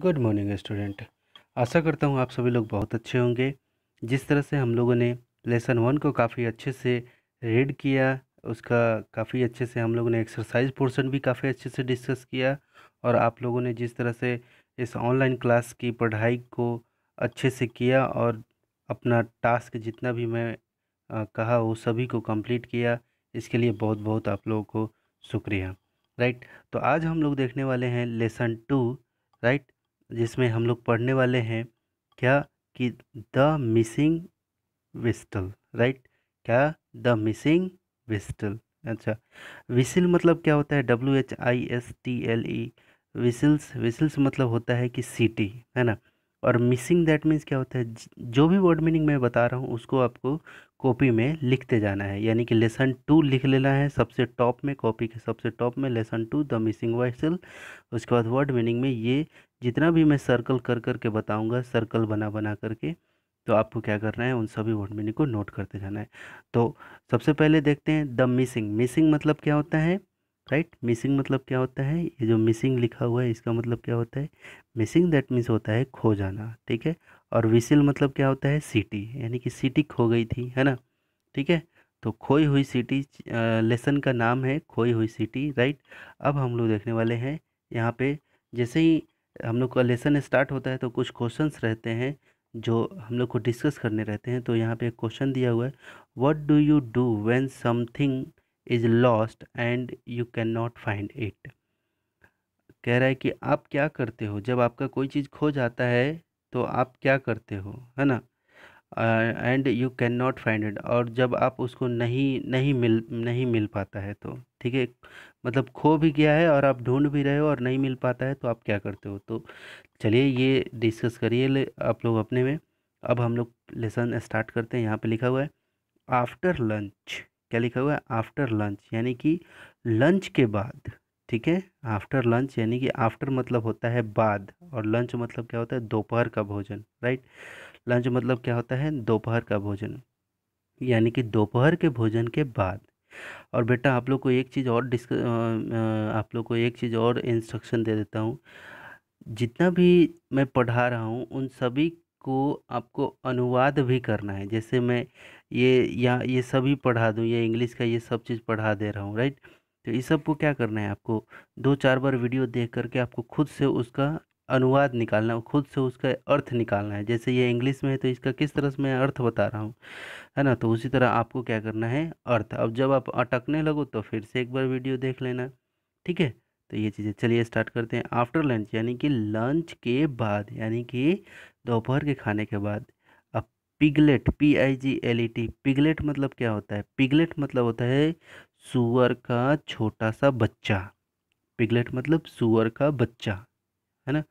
good morning student आशा करता हूँ आप सभी लोग बहुत अच्छे होंगे जिस तरह से हम लोगों ने लेसन वन को काफ़ी अच्छे से रीड किया उसका काफ़ी अच्छे से हम लोगों ने एक्सरसाइज पोर्शन भी काफ़ी अच्छे से डिस्कस किया और आप लोगों ने जिस तरह से इस ऑनलाइन क्लास की पढ़ाई को अच्छे से किया और अपना टास्क जितना भी मैं आ, कहा वो सभी को कम्प्लीट किया इसके लिए बहुत बहुत आप लोगों को शुक्रिया राइट तो आज हम लोग देखने वाले हैं लेसन टू राइट जिसमें हम लोग पढ़ने वाले हैं क्या कि द मिसिंग विस्टल राइट क्या द मिसिंग विस्टल अच्छा विसिल मतलब क्या होता है W H I S T L E whistles whistles मतलब होता है कि सीटी है ना और मिसिंग दैट मीन्स क्या होता है जो भी वर्ड मीनिंग मैं बता रहा हूँ उसको आपको कॉपी में लिखते जाना है यानी कि लेसन टू लिख लेना है सबसे टॉप में कॉपी के सबसे टॉप में lesson two the missing whistle उसके बाद वर्ड मीनिंग में ये जितना भी मैं सर्कल कर कर के बताऊँगा सर्कल बना बना करके तो आपको क्या करना है उन सभी वर्ड मीनिंग को नोट करते जाना है तो सबसे पहले देखते हैं द मिसिंग मिसिंग मतलब क्या होता है राइट मिसिंग मतलब क्या होता है ये जो मिसिंग लिखा हुआ है इसका मतलब क्या होता है मिसिंग दैट मीन्स होता है खो जाना ठीक है और विसिल मतलब क्या होता है सिटी यानी कि सिटी खो गई थी है ना ठीक है तो खोई हुई सिटी लेसन का नाम है खोई हुई सिटी राइट अब हम लोग देखने वाले हैं यहाँ पे जैसे ही हम लोग का लेसन स्टार्ट होता है तो कुछ क्वेश्चंस रहते हैं जो हम लोग को डिस्कस करने रहते हैं तो यहाँ पे क्वेश्चन दिया हुआ है what do you do when something is lost and you can not find it कह रहा है कि आप क्या करते हो जब आपका कोई चीज़ खो जाता है तो आप क्या करते हो है ना and you can not find it और जब आप उसको नहीं नहीं मिल नहीं मिल पाता है तो ठीक है मतलब खो भी गया है और आप ढूंढ भी रहे हो और नहीं मिल पाता है तो आप क्या करते हो तो चलिए ये डिस्कस करिए आप लोग अपने में अब हम लोग लेसन स्टार्ट करते हैं यहाँ पे लिखा हुआ है आफ्टर लंच क्या लिखा हुआ है आफ्टर लंच यानी कि लंच के बाद ठीक है आफ्टर लंच यानी कि आफ्टर मतलब होता है बाद और लंच मतलब क्या होता है दोपहर का भोजन राइट लंच मतलब क्या होता है दोपहर का भोजन यानी कि दोपहर के भोजन के बाद और बेटा आप लोग को एक चीज़ और डिस्क आप लोग को एक चीज़ और इंस्ट्रक्शन दे देता हूँ जितना भी मैं पढ़ा रहा हूँ उन सभी को आपको अनुवाद भी करना है जैसे मैं ये या ये सभी पढ़ा दूँ या इंग्लिश का ये सब चीज़ पढ़ा दे रहा हूँ राइट तो इस सब को क्या करना है आपको दो चार बार वीडियो देख करके आपको खुद से उसका अनुवाद निकालना है खुद से उसका अर्थ निकालना है जैसे ये इंग्लिश में है तो इसका किस तरह से मैं अर्थ बता रहा हूँ है ना तो उसी तरह आपको क्या करना है अर्थ अब जब आप अटकने लगो तो फिर से एक बार वीडियो देख लेना ठीक है तो ये चीज़ें चलिए स्टार्ट करते हैं आफ्टर लंच यानी कि लंच के बाद यानी कि दोपहर के खाने के बाद piglet P I G L E T piglet मतलब क्या होता है पिगलेट मतलब होता है सुअर का छोटा सा बच्चा पिगलेट मतलब सुअर का बच्चा है ना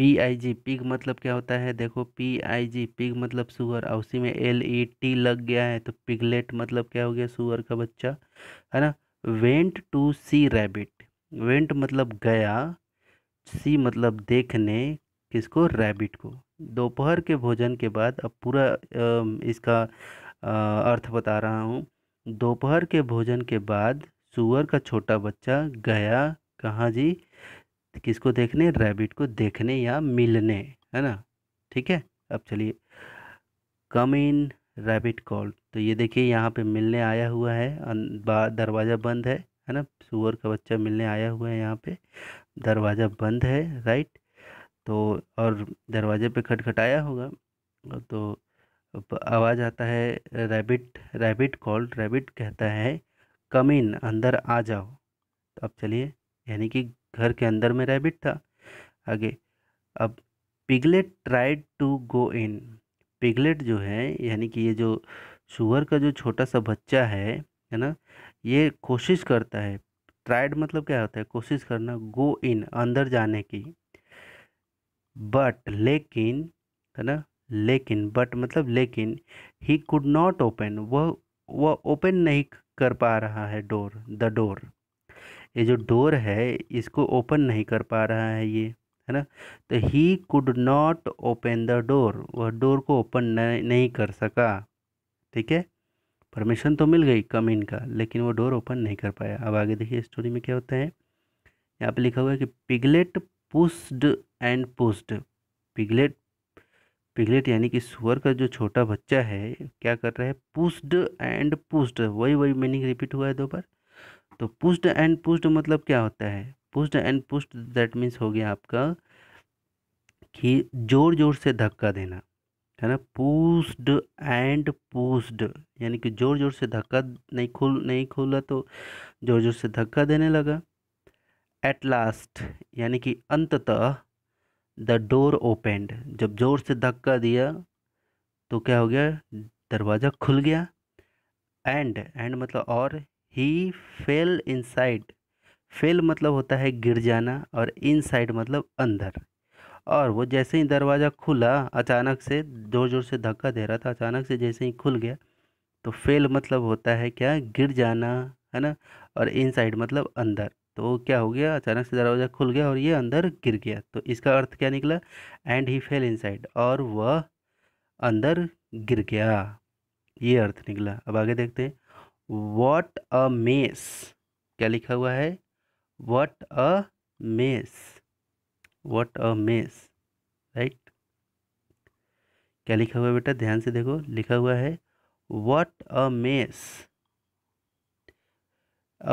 पी आई जी पिग मतलब क्या होता है देखो पी आई जी पिग मतलब सुअर और उसी में एल ई टी लग गया है तो पिगलेट मतलब क्या हो गया सुअर का बच्चा है ना went to see rabbit went मतलब गया सी मतलब देखने किसको रैबिट को दोपहर के भोजन के बाद अब पूरा इसका अर्थ बता रहा हूँ दोपहर के भोजन के बाद सुअर का छोटा बच्चा गया कहाँ जी किसको देखने रैबिट को देखने या मिलने है ना ठीक है अब चलिए कम इन रैबिट कॉल तो ये देखिए यहाँ पे मिलने आया हुआ है दरवाज़ा बंद है है ना सुअर का बच्चा मिलने आया हुआ है यहाँ पे दरवाज़ा बंद है राइट तो और दरवाजे पे खटखटाया होगा तो आवाज़ आता है रैबिट रैबिट कॉल रैबिट कहता है कम इन अंदर आ जाओ तो अब चलिए यानी कि घर के अंदर में रैबिट था आगे अब piglet tried to go in piglet जो है यानी कि ये जो शुगर का जो छोटा सा बच्चा है है ना ये कोशिश करता है ट्राइड मतलब क्या होता है कोशिश करना गो इन अंदर जाने की बट लेकिन है ना लेकिन बट मतलब लेकिन ही कुड नॉट ओपन वह वह ओपन नहीं कर पा रहा है डोर द डोर ये जो डोर है इसको ओपन नहीं कर पा रहा है ये है ना तो he could not open the door वह डोर को ओपन नहीं कर सका ठीक है परमिशन तो मिल गई कम इन का लेकिन वो डोर ओपन नहीं कर पाया अब आगे देखिए स्टोरी में क्या होता है यहाँ पे लिखा हुआ है कि piglet pushed and pushed piglet piglet यानी कि सुअर का जो छोटा बच्चा है क्या कर रहा है पुस्ड एंड पुस्ड वही वही मीनिंग रिपीट हुआ है दो बार तो पुस्ड एंड पुस्ड मतलब क्या होता है pushed and pushed that means हो गया आपका कि जोर जोर से धक्का देना है ना पुस्ड एंड पुस्ड यानी कि जोर जोर से धक्का नहीं खुल नहीं खुला तो जोर जोर से धक्का देने लगा एट लास्ट यानी कि अंततः द डोर ओपेंड जब जोर से धक्का दिया तो क्या हो गया दरवाज़ा खुल गया एंड एंड मतलब और ही फेल इनसाइड फेल मतलब होता है गिर जाना और इनसाइड मतलब अंदर और वो जैसे ही दरवाज़ा खुला अचानक से ज़ोर ज़ोर से धक्का दे रहा था अचानक से जैसे ही खुल गया तो फेल मतलब होता है क्या गिर जाना है ना और इनसाइड मतलब अंदर तो क्या हो गया अचानक से दरवाज़ा खुल गया और ये अंदर गिर गया तो इसका अर्थ क्या निकला एंड ही फेल इनसाइड और वह अंदर गिर गया ये अर्थ निकला अब आगे देखते हैं वॉट अ मेस क्या लिखा हुआ है what a mess what a mess right क्या लिखा हुआ है बेटा ध्यान से देखो लिखा हुआ है वॉट अ मेस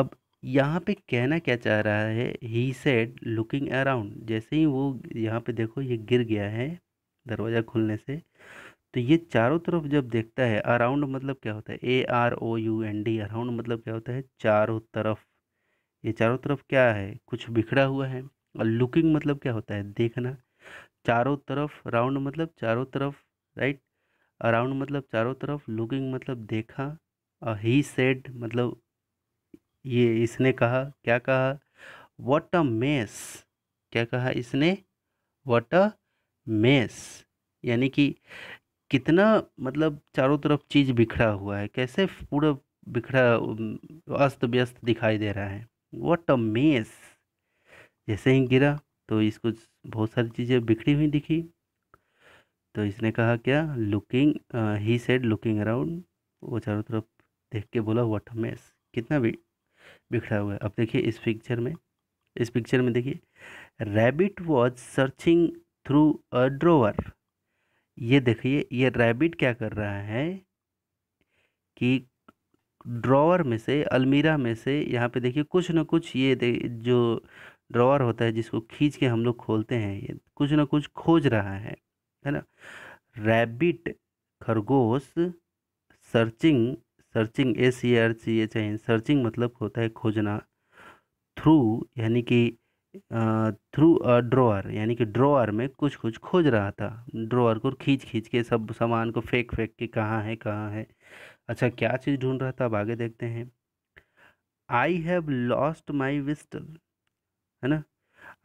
अब यहाँ पे कहना क्या चाह रहा है ही सेड लुकिंग अराउंड जैसे ही वो यहाँ पे देखो ये गिर गया है दरवाज़ा खुलने से तो ये चारों तरफ जब देखता है अराउंड मतलब क्या होता है A R O U N D around मतलब क्या होता है चारों तरफ ये चारों तरफ क्या है कुछ बिखरा हुआ है और लुकिंग मतलब क्या होता है देखना चारों तरफ राउंड मतलब चारों तरफ राइट अराउंड मतलब चारों तरफ लुकिंग मतलब देखा और ही सेड मतलब ये इसने कहा क्या कहा वट अ मेस क्या कहा इसने वट अ मेस यानी कि कितना मतलब चारों तरफ चीज़ बिखरा हुआ है कैसे पूरा बिखरा अस्त व्यस्त दिखाई दे रहा है वट अ मेस जैसे ही गिरा तो इसको बहुत सारी चीज़ें बिखरी हुई दिखी तो इसने कहा क्या looking he said looking around वो चारों तरफ देख के बोला वट अ मेस कितना भी बिखरा हुआ है अब देखिए इस पिक्चर में इस पिक्चर में देखिए rabbit was searching through a drawer ये देखिए ये रैबिट क्या कर रहा है कि ड्रॉवर में से अलमीरा में से यहाँ पे देखिए कुछ ना कुछ ये जो ड्रॉवर होता है जिसको खींच के हम लोग खोलते हैं ये कुछ ना कुछ खोज रहा है है ना रैबिट खरगोश searching searching A C R C H I N searching मतलब होता है खोजना थ्रू यानी कि थ्रू अ ड्रॉअर यानी कि ड्रॉअर में कुछ कुछ खोज रहा था ड्रॉअर को खींच खींच के सब सामान को फेंक फेंक के कहाँ है कहाँ है अच्छा क्या चीज़ ढूंढ रहा था अब आगे देखते हैं आई हैव लॉस्ट माई विस्टल है ना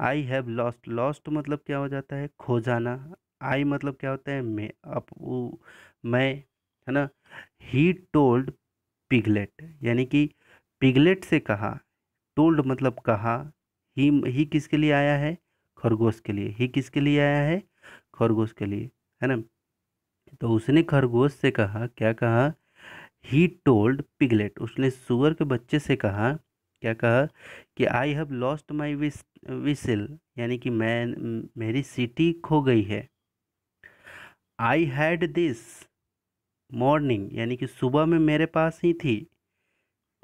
आई हैव लॉस्ट लॉस्ट मतलब क्या हो जाता है खो जाना आई मतलब क्या होता है मैं अब मैं है ना ही टोल्ड पिगलेट यानी कि पिगलेट से कहा टोल्ड मतलब कहा ही ही किसके लिए आया है खरगोश के लिए ही किसके लिए आया है खरगोश के लिए है ना तो उसने खरगोश से कहा क्या कहा ही टोल्ड पिगलेट उसने सुअर के बच्चे से कहा क्या कहा कि आई हैव लॉस्ट माई विस विसिल यानी कि मैं मेरी सिटी खो गई है आई हैड दिस मॉर्निंग यानी कि सुबह में मेरे पास ही थी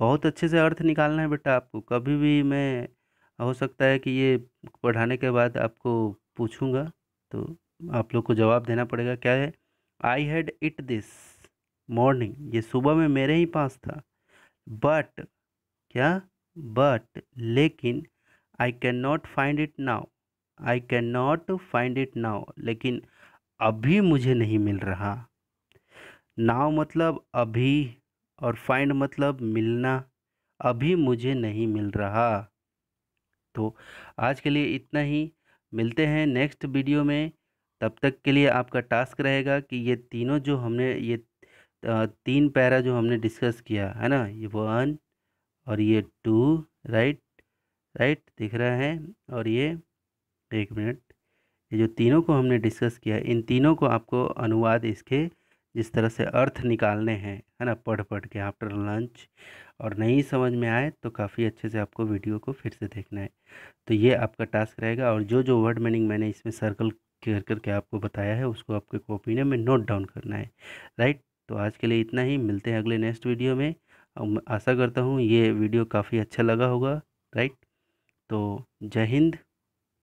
बहुत अच्छे से अर्थ निकालना है बेटा आपको कभी भी मैं हो सकता है कि ये पढ़ाने के बाद आपको पूछूंगा तो आप लोग को जवाब देना पड़ेगा क्या है I had it this morning ये सुबह में मेरे ही पास था बट क्या बट लेकिन I can not find it now I can not find it now लेकिन अभी मुझे नहीं मिल रहा नाव मतलब अभी और फाइंड मतलब मिलना अभी मुझे नहीं मिल रहा तो आज के लिए इतना ही मिलते हैं नेक्स्ट वीडियो में तब तक के लिए आपका टास्क रहेगा कि ये तीनों जो हमने ये तीन पैरा जो हमने डिस्कस किया है ना ये वन और ये टू राइट राइट दिख रहा है और ये एक मिनट ये जो तीनों को हमने डिस्कस किया इन तीनों को आपको अनुवाद इसके जिस तरह से अर्थ निकालने हैं है ना पढ़ पढ़ के आफ्टर लंच और नहीं समझ में आए तो काफ़ी अच्छे से आपको वीडियो को फिर से देखना है तो ये आपका टास्क रहेगा और जो जो वर्ड मीनिंग मैंने इसमें सर्कल कर करके आपको बताया है उसको आपके कॉपी में नोट डाउन करना है राइट तो आज के लिए इतना ही मिलते हैं अगले नेक्स्ट वीडियो में आशा करता हूँ ये वीडियो काफ़ी अच्छा लगा होगा राइट तो जय हिंद